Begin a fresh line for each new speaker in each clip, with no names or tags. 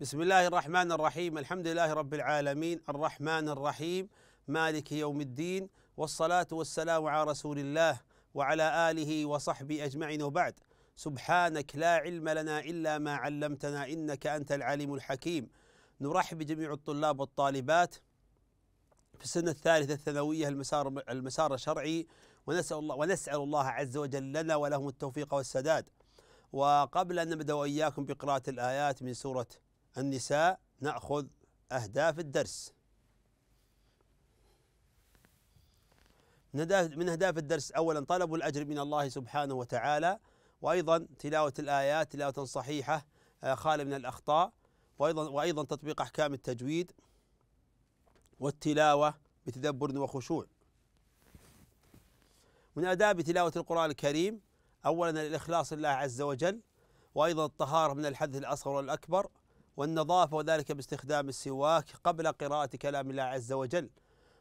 بسم الله الرحمن الرحيم الحمد لله رب العالمين الرحمن الرحيم مالك يوم الدين والصلاة والسلام على رسول الله وعلى آله وصحبه أجمعين وبعد سبحانك لا علم لنا إلا ما علمتنا إنك أنت العليم الحكيم نرحب بجميع الطلاب والطالبات في السنة الثالثة الثانوية المسار المسار الشرعي ونسأل الله ونسأل الله عز وجل لنا ولهم التوفيق والسداد وقبل أن نبدأ وإياكم بقراءة الآيات من سورة النساء نأخذ أهداف الدرس من أهداف الدرس أولا طلب الأجر من الله سبحانه وتعالى وأيضا تلاوة الآيات تلاوة صحيحة آه، خالية من الأخطاء وأيضا وأيضا تطبيق أحكام التجويد والتلاوة بتدبر وخشوع من آداب تلاوة القرآن الكريم أولا الإخلاص لله عز وجل وأيضا الطهارة من الحدث الأصغر والأكبر والنظافة وذلك باستخدام السواك قبل قراءة كلام الله عز وجل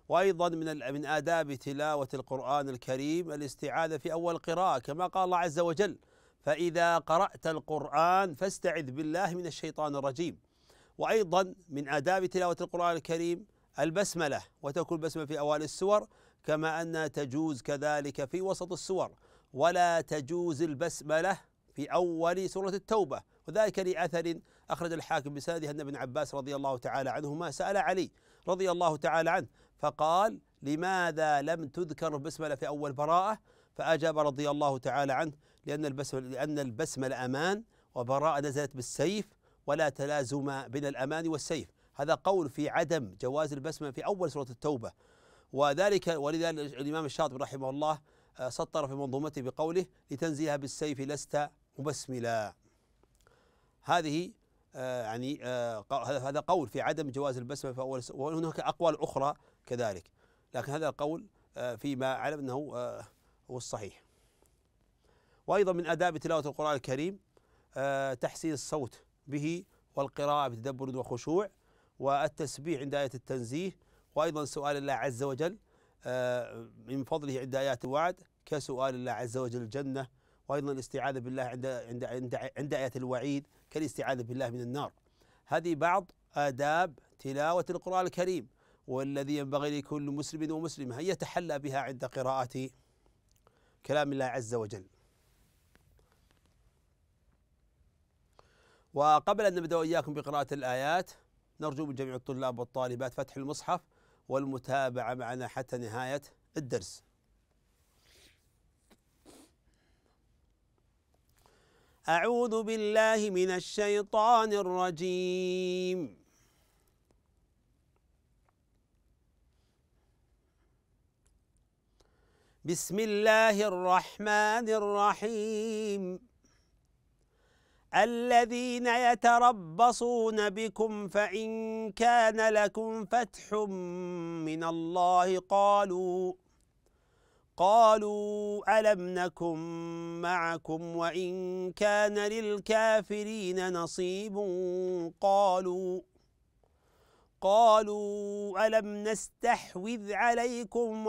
وأيضا من من آداب تلاوة القرآن الكريم الاستعاذة في أول قراءة كما قال الله عز وجل فإذا قرأت القرآن فاستعذ بالله من الشيطان الرجيم وأيضا من آداب تلاوة القرآن الكريم البسملة وتكون البسملة في أوائل السور كما أنها تجوز كذلك في وسط السور ولا تجوز البسملة في أول سورة التوبة وذلك لأثر أخرج الحاكم بسنده أن ابن عباس رضي الله تعالى عنهما سأل علي رضي الله تعالى عنه فقال لماذا لم تذكر البسملة في أول براءة فأجاب رضي الله تعالى عنه لأن البسملة لأن البسملة أمان وبراءة نزلت بالسيف ولا تلازم بين الأمان والسيف هذا قول في عدم جواز البسملة في أول سورة التوبة وذلك ولذلك الإمام الشاطبي رحمه الله آه، سطر في منظومته بقوله لتنزيها بالسيف لست مبسملا هذه آه، يعني آه، هذا قول في عدم جواز البسمة في أول وهناك أقوال أخرى كذلك لكن هذا القول آه، فيما أعلم أنه هو الصحيح وأيضا من آداب تلاوة القرآن الكريم تحسين الصوت به والقراءة بتدبر وخشوع والتسبيح عند آية التنزيه وأيضا سؤال الله عز وجل من فضله عند آيات الوعد كسؤال الله عز وجل الجنة وايضا الاستعاذه بالله عند عند عند, عند ايه الوعيد كالاستعاذه بالله من النار. هذه بعض آداب تلاوة القرآن الكريم والذي ينبغي لكل مسلم ومسلمة أن يتحلى بها عند قراءة كلام الله عز وجل وقبل أن نبدأ وإياكم بقراءة الآيات نرجو من جميع الطلاب والطالبات فتح المصحف والمتابعة معنا حتى نهاية الدرس أعوذ بالله من الشيطان الرجيم بسم الله الرحمن الرحيم الذين يتربصون بكم فإن كان لكم فتح من الله قالوا قالوا ألم نكن معكم وإن كان للكافرين نصيب قالوا قالوا ألم نستحوذ عليكم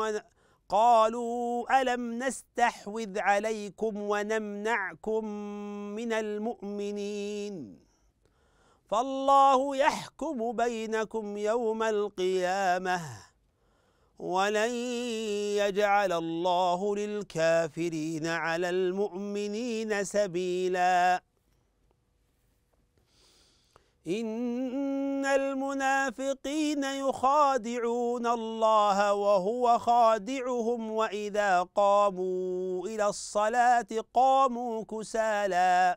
قالوا ألم نستحوذ عليكم ونمنعكم من المؤمنين فالله يحكم بينكم يوم القيامة ولن يجعل الله للكافرين على المؤمنين سبيلا إن المنافقين يخادعون الله وهو خادعهم وإذا قاموا إلى الصلاة قاموا كسالى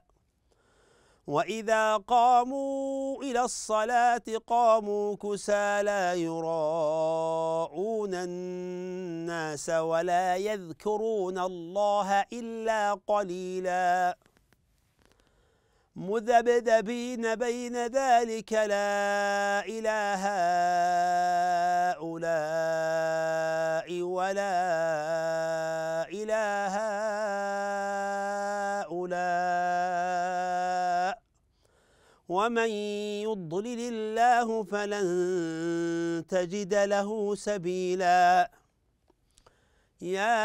وإذا قاموا إلى الصلاة قاموا كسى لا يراءون الناس ولا يذكرون الله إلا قليلا مذبذبين بين ذلك لا إله هؤلاء ولا إله هؤلاء ومن يضلل الله فلن تجد له سبيلا يا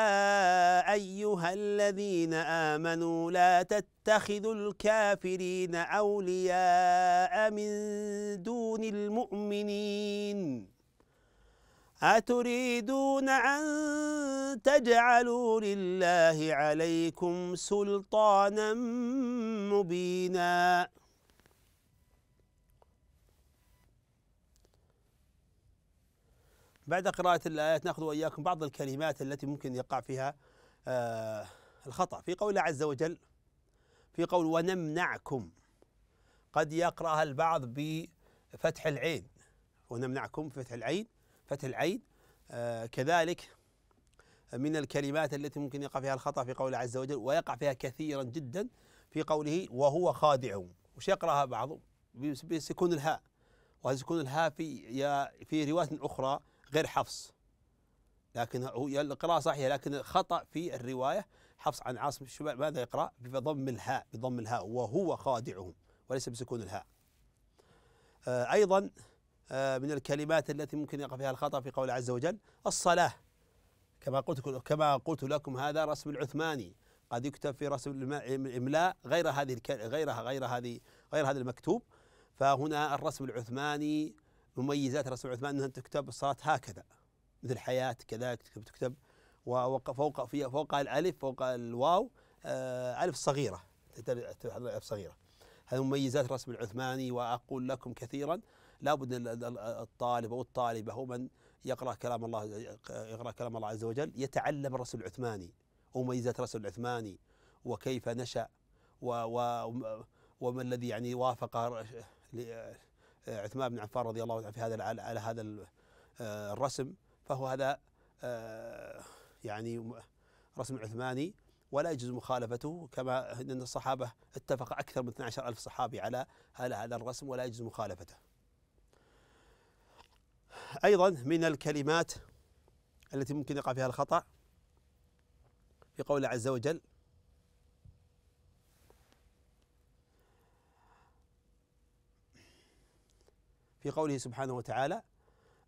أيها الذين آمنوا لا تتخذوا الكافرين أولياء من دون المؤمنين أتريدون أن تجعلوا لله عليكم سلطانا مبيناً بعد قراءة الآيات نأخذ وإياكم بعض الكلمات التي ممكن يقع فيها آه الخطأ في قول عز وجل في قول ونمنعكم قد يقرأها البعض بفتح العين ونمنعكم فتح العين فتح العين آه كذلك من الكلمات التي ممكن يقع فيها الخطأ في قول عز وجل ويقع فيها كثيرا جدا في قوله وهو خادع وش يقرأها بعض بسكون الهاء وسكون الهاء في في رواية أخرى غير حفص لكن القراءة صحيحة لكن خطأ في الرواية حفص عن عاصم الشبع ماذا يقرأ بضم الهاء بضم الهاء وهو خادعهم وليس بسكون الهاء آه، أيضا آه، من الكلمات التي ممكن يقع فيها الخطأ في قول عز وجل الصلاة كما قلت كما قلت لكم هذا رسم العثماني قد يكتب في رسم الإملاء غير هذه غيرها غير هذه غير هذا المكتوب فهنا الرسم العثماني مميزات الرسول عثمان انها تكتب الصلاه هكذا مثل حياه كذا تكتب وفوق فيها فوق الالف فوق الواو آه، الف صغيره الف صغيره هذه مميزات الرسم العثماني واقول لكم كثيرا لابد الطالب او الطالبه هو من يقرا كلام الله يقرا كلام الله عز وجل يتعلم الرسم العثماني ومميزات الرسم العثماني وكيف نشا و, و وما الذي يعني وافق عثمان بن عفان رضي الله عنه في هذا على هذا آه، الرسم فهو هذا آه، يعني رسم عثماني ولا يجوز مخالفته كما ان الصحابه اتفق اكثر من 12 الف صحابي على على هذا الرسم ولا يجوز مخالفته. ايضا من الكلمات التي ممكن يقع فيها الخطا في قول الله عز وجل في قوله سبحانه وتعالى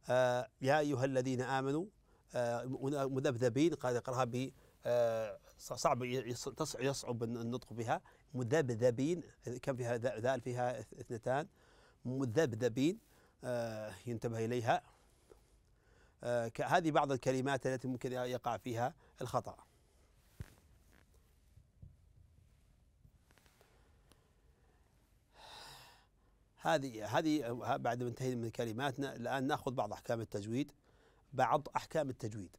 آه يا أيها الذين آمنوا آه مذبذبين قال يقرأها ب آه، صعب يصعب النطق بها مذبذبين كم فيها ذال فيها اثنتان مذبذبين آه، ينتبه إليها آه، هذه بعض الكلمات التي ممكن يقع فيها الخطأ هذه هذه بعد ما انتهينا من كلماتنا الآن نأخذ بعض أحكام التجويد بعض أحكام التجويد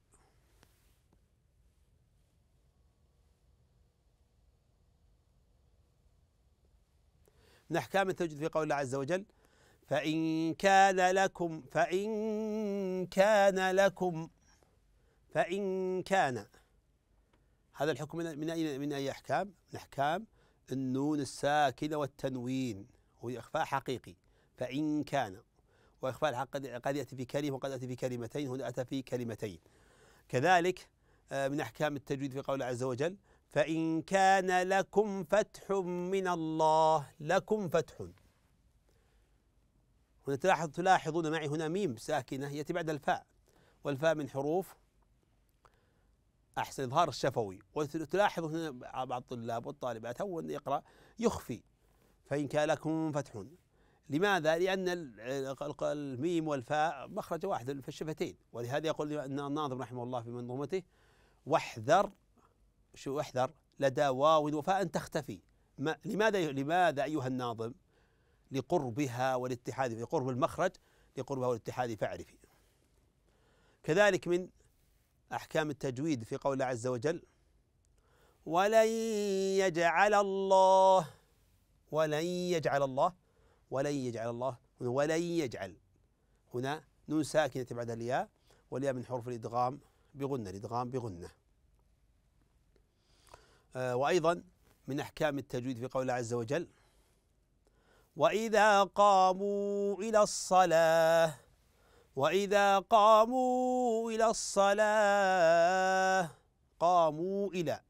من أحكام التجويد في قول الله عز وجل فإن كان لكم فإن كان لكم فإن كان هذا الحكم من أي من أي أحكام؟ من أحكام النون الساكنة والتنوين إخفاء حقيقي فإن كان وإخفاء الحق قد يأتي في كلمة وقد يأتي في كلمتين هنا أتى في كلمتين كذلك آه، من أحكام التجويد في قوله عز وجل فإن كان لكم فتح من الله لكم فتح هنا تلاحظ تلاحظون معي هنا ميم ساكنة يأتي بعد الفاء والفاء من حروف أحسن إظهار الشفوي وتلاحظ هنا بعض الطلاب والطالبات أول يقرأ يخفي فإن كان لكم فتح لماذا؟ لأن الميم والفاء مخرج واحد في الشفتين ولهذا يقول أن الناظم رحمه الله في منظومته واحذر شو احذر لدى واو وفاء تختفي ما لماذا لماذا أيها الناظم؟ لقربها والاتحاد لقرب المخرج لقربها والاتحاد فاعرفي كذلك من أحكام التجويد في قول الله عز وجل ولن يجعل الله ولن يجعل الله ولن يجعل الله ولن يجعل هنا نون ساكنة بعد الياء والياء من حروف الإدغام بغنة الإدغام بغنة آه وأيضا من أحكام التجويد في قول الله عز وجل وإذا قاموا إلى الصلاة وإذا قاموا إلى الصلاة قاموا إلى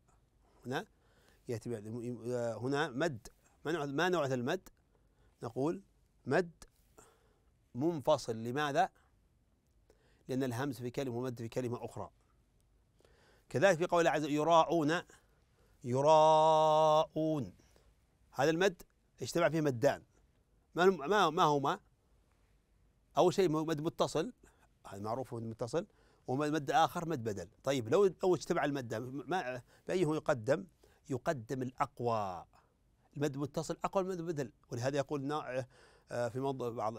هنا يأتي آه، هنا مد ما نوع ما نوع المد؟ نقول مد منفصل لماذا؟ لأن الهمز في كلمة ومد في كلمة أخرى كذلك في قول عز يراعون يراءون هذا المد اجتمع فيه مدان ما ما ما هما؟ أول شيء مد متصل هذا معروف مد متصل ومد آخر مد بدل طيب لو لو اجتمع المدان ما بأيه يقدم؟ يقدم الأقوى المد متصل اقوى من المد بدل ولهذا يقول آه، في بعض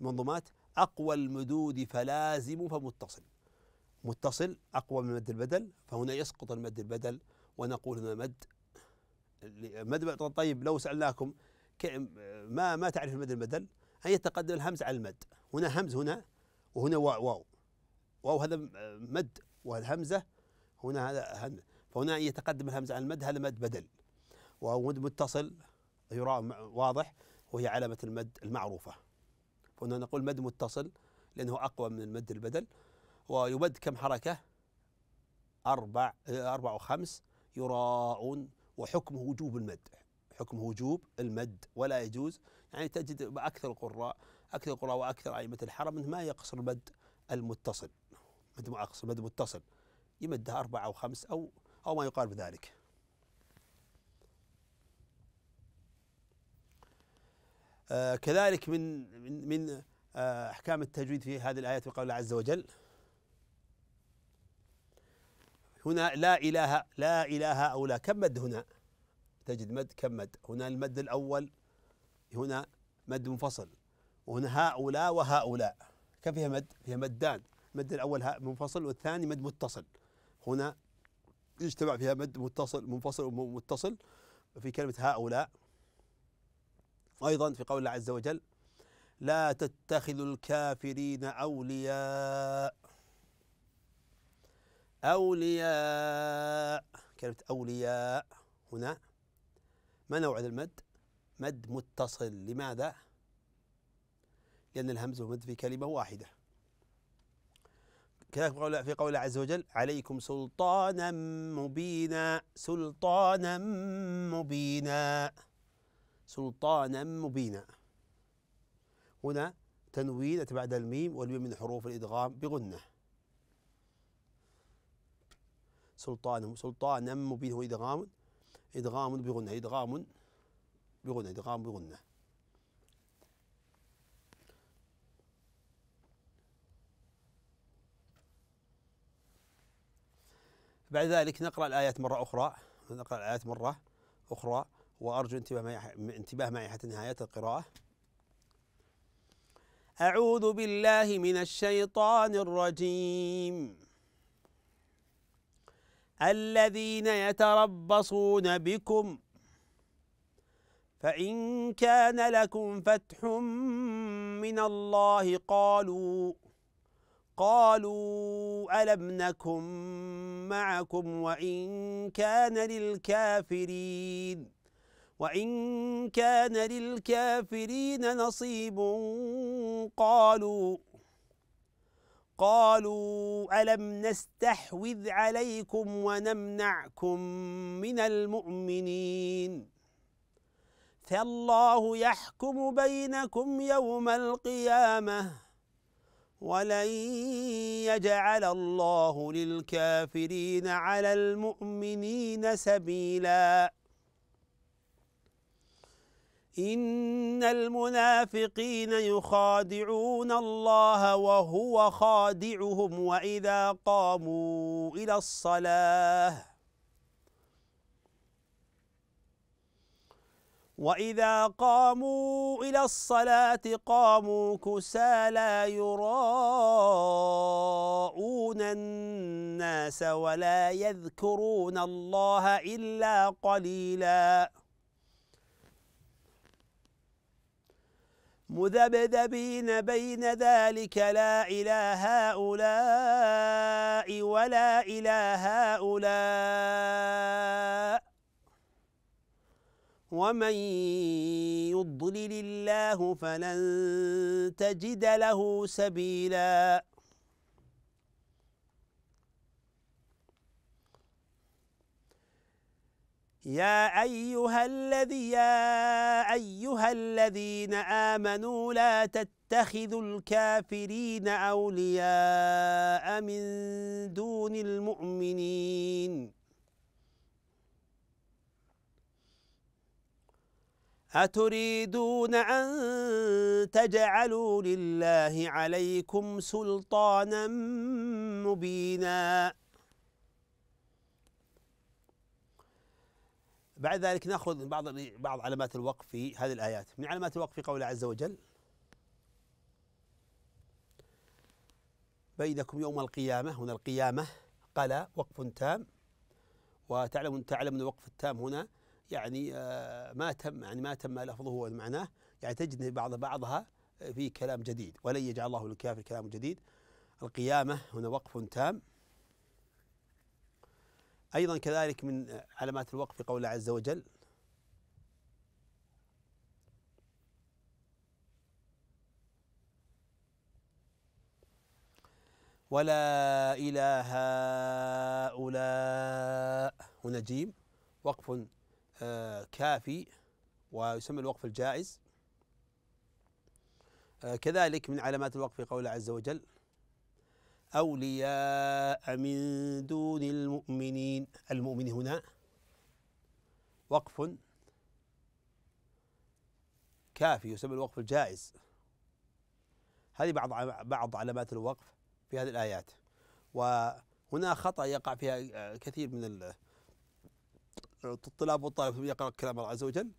المنظومات اقوى المدود فلازم فمتصل متصل اقوى من مد البدل فهنا يسقط المد البدل ونقول هنا مد مد طيب لو سالناكم ما ما تعرف المد البدل ان يتقدم الهمز على المد هنا همز هنا وهنا واو واو واو هذا آه، مد والهمزه هنا هذا هن فهنا يتقدم الهمز على المد هذا مد بدل ومد متصل يرى واضح وهي علامة المد المعروفة فهنا نقول مد متصل لأنه أقوى من المد البدل ويمد كم حركة أربع أربع وخمس يراءون وحكمه وجوب المد حكم وجوب المد ولا يجوز يعني تجد أكثر القراء أكثر القراء وأكثر أئمة الحرم ما يقصر المد المتصل مد أقصر مد متصل يمدها أربعة أو خمس أو أو ما يقارب ذلك آه، كذلك من من, من آه، احكام التجويد في هذه الايات وقول قول الله عز وجل هنا لا اله لا اله لا كم مد هنا تجد مد كم مد هنا المد الاول هنا مد منفصل وهنا هؤلاء وهؤلاء كم فيها مد فيها مدان المد الاول هاء منفصل والثاني مد متصل هنا يجتمع فيها مد متصل منفصل ومتصل في كلمه هؤلاء أيضا في قول الله عز وجل لا تتخذوا الكافرين أولياء أولياء كلمة أولياء هنا ما نوع هذا المد؟ مد متصل لماذا؟ لأن الهمز والمد في كلمة واحدة كذلك في الله عز وجل عليكم سلطانا مبينا سلطانا مبينا سلطانا مبينا هنا تنوين بعد الميم والميم من حروف الإدغام بغنة سلطانا سلطانا مبين هو إدغام إدغام بغنة إدغام بغنة إدغام بغنة بعد ذلك نقرأ الآيات مرة أخرى نقرأ الآيات مرة أخرى وأرجو انتباه معي انتباه معي حتى نهاية القراءة أعوذ بالله من الشيطان الرجيم الذين يتربصون بكم فإن كان لكم فتح من الله قالوا قالوا ألم نكن معكم وإن كان للكافرين وإن كان للكافرين نصيب قالوا قالوا ألم نستحوذ عليكم ونمنعكم من المؤمنين فالله يحكم بينكم يوم القيامة ولن يجعل الله للكافرين على المؤمنين سبيلاً إن المنافقين يخادعون الله وهو خادعهم وإذا قاموا إلى الصلاة وإذا قاموا إلى الصلاة قاموا كسى لا يراءون الناس ولا يذكرون الله إلا قليلاً مذبذبين بين ذلك لا إلى هؤلاء ولا إلى هؤلاء ومن يضلل الله فلن تجد له سبيلاً يا أيها الذي يا أيها الذين آمنوا لا تتخذوا الكافرين أولياء من دون المؤمنين أتريدون أن تجعلوا لله عليكم سلطانا مبيناً بعد ذلك ناخذ بعض بعض علامات الوقف في هذه الايات من علامات الوقف في قوله عز وجل بينكم يوم القيامه هنا القيامه قلا وقف تام وتعلم تعلم ان الوقف التام هنا يعني آه، ما تم يعني ما تم لفظه ومعناه يعني تجد بعض بعضها في كلام جديد ولن يجعل الله للكافر كلام جديد القيامه هنا وقف تام أيضا كذلك من علامات الوقف في قوله عز وجل ولا إلى هؤلاء هنا جيم وقف آه، كافي ويسمى الوقف الجائز آه، كذلك من علامات الوقف في قوله عز وجل أولياء من دون المؤمنين المؤمن هنا وقف كافي يسمى الوقف الجائز هذه بعض بعض علامات الوقف في هذه الآيات وهنا خطأ يقع فيها آه، كثير من الطلاب والطالب يقرأ كلام الله عز وجل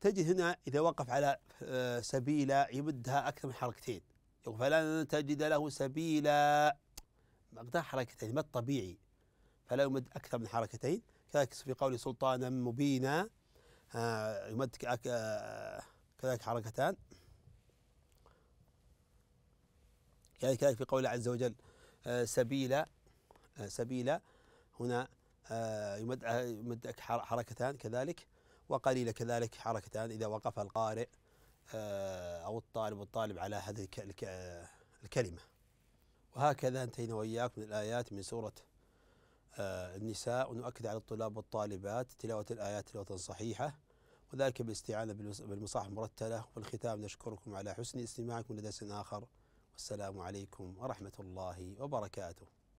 تجد هنا إذا وقف على آه، سبيل يمدها أكثر من حركتين فلن تجد له سبيلا مقدار حركتين ما الطبيعي فلا يمد أكثر من حركتين كذلك في قول سلطانا مبينا آه، يمد آه، كذلك حركتان يعني كذلك في قوله عز وجل سبيلا آه، سبيلا هنا يمد يمد حركتان كذلك وقليلا كذلك حركتان إذا وقف القارئ أو الطالب والطالب على هذه الكلمة وهكذا انتهينا وإياك من الآيات من سورة آه، النساء ونؤكد على الطلاب والطالبات تلاوة الآيات تلاوة صحيحة وذلك بالاستعانة بالمصاحف المرتلة والختام نشكركم على حسن استماعكم لدرس آخر والسلام عليكم ورحمة الله وبركاته